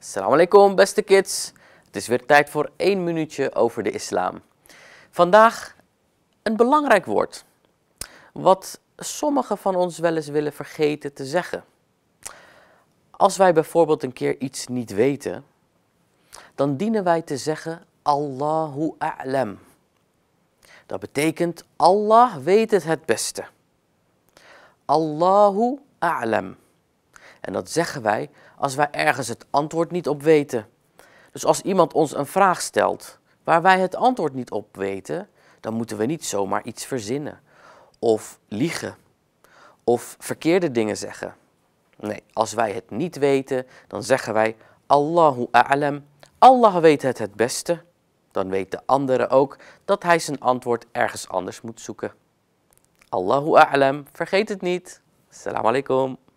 Assalamu alaikum beste kids. Het is weer tijd voor één minuutje over de islam. Vandaag een belangrijk woord. Wat sommigen van ons wel eens willen vergeten te zeggen. Als wij bijvoorbeeld een keer iets niet weten, dan dienen wij te zeggen Allahu A'lam. Dat betekent Allah weet het het beste. Allahu A'lam. En dat zeggen wij als wij ergens het antwoord niet op weten. Dus als iemand ons een vraag stelt waar wij het antwoord niet op weten, dan moeten we niet zomaar iets verzinnen of liegen of verkeerde dingen zeggen. Nee, als wij het niet weten, dan zeggen wij Allahu a'lam. Allah weet het het beste. Dan weet de andere ook dat hij zijn antwoord ergens anders moet zoeken. Allahu a'lam. Vergeet het niet. Assalamu alaikum.